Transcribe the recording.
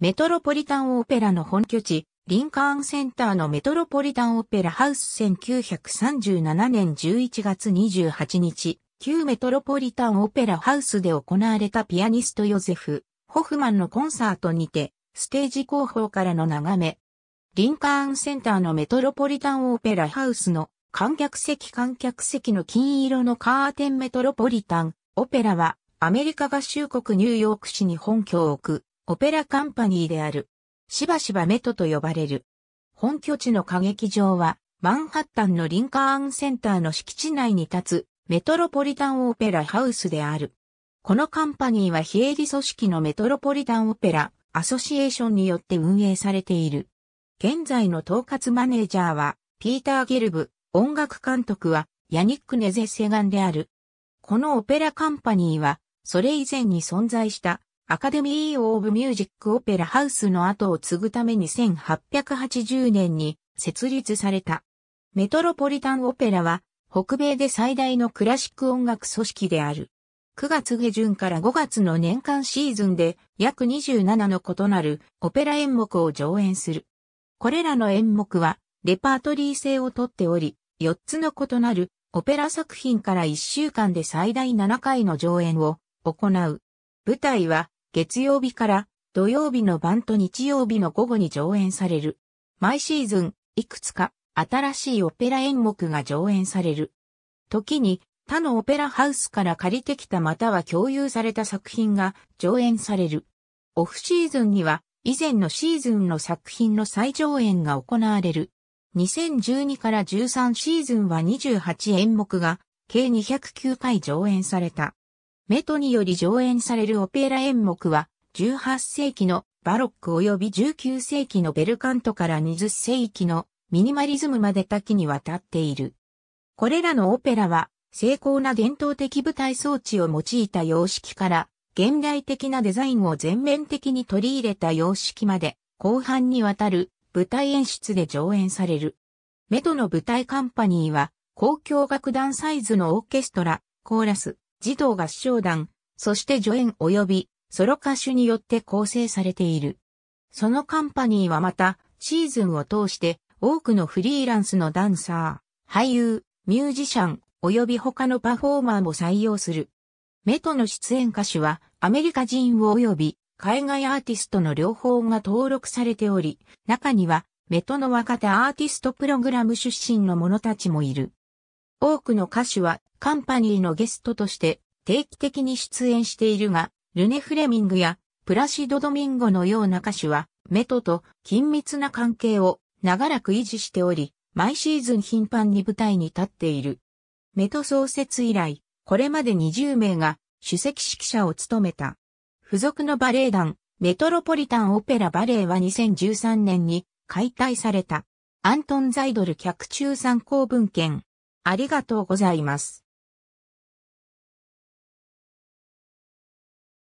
メトロポリタンオペラの本拠地、リンカーンセンターのメトロポリタンオペラハウス1937年11月28日、旧メトロポリタンオペラハウスで行われたピアニストヨゼフ・ホフマンのコンサートにて、ステージ後方からの眺め。リンカーンセンターのメトロポリタンオペラハウスの観客席観客席の金色のカーテンメトロポリタンオペラはアメリカ合衆国ニューヨーク市に本拠を置くオペラカンパニーである。しばしばメトと呼ばれる。本拠地の歌劇場は、マンハッタンのリンカーンセンターの敷地内に立つ、メトロポリタンオペラハウスである。このカンパニーは非営利組織のメトロポリタンオペラ、アソシエーションによって運営されている。現在の統括マネージャーは、ピーター・ゲルブ、音楽監督は、ヤニック・ネゼ・セガンである。このオペラカンパニーは、それ以前に存在したアカデミー・オブ・ミュージック・オペラ・ハウスの後を継ぐために1880年に設立された。メトロポリタン・オペラは北米で最大のクラシック音楽組織である。9月下旬から5月の年間シーズンで約27の異なるオペラ演目を上演する。これらの演目はレパートリー制をとっており、4つの異なるオペラ作品から1週間で最大7回の上演を行う。舞台は月曜日から土曜日の晩と日曜日の午後に上演される。毎シーズン、いくつか新しいオペラ演目が上演される。時に他のオペラハウスから借りてきたまたは共有された作品が上演される。オフシーズンには以前のシーズンの作品の再上演が行われる。2012から13シーズンは28演目が計209回上演された。メトにより上演されるオペラ演目は、18世紀のバロック及び19世紀のベルカントから20世紀のミニマリズムまで多岐にわたっている。これらのオペラは、精巧な伝統的舞台装置を用いた様式から、現代的なデザインを全面的に取り入れた様式まで、後半にわたる舞台演出で上演される。メトの舞台カンパニーは、交響楽団サイズのオーケストラ、コーラス、児童合唱団、そして助演及びソロ歌手によって構成されている。そのカンパニーはまた、シーズンを通して多くのフリーランスのダンサー、俳優、ミュージシャン、及び他のパフォーマーも採用する。メトの出演歌手はアメリカ人及び海外アーティストの両方が登録されており、中にはメトの若手アーティストプログラム出身の者たちもいる。多くの歌手はカンパニーのゲストとして定期的に出演しているが、ルネ・フレミングやプラシド・ドミンゴのような歌手は、メトと緊密な関係を長らく維持しており、毎シーズン頻繁に舞台に立っている。メト創設以来、これまで20名が首席指揮者を務めた。付属のバレエ団、メトロポリタンオペラバレエは2013年に解体された。アントン・ザイドル客中参考文献。ありがとうございます。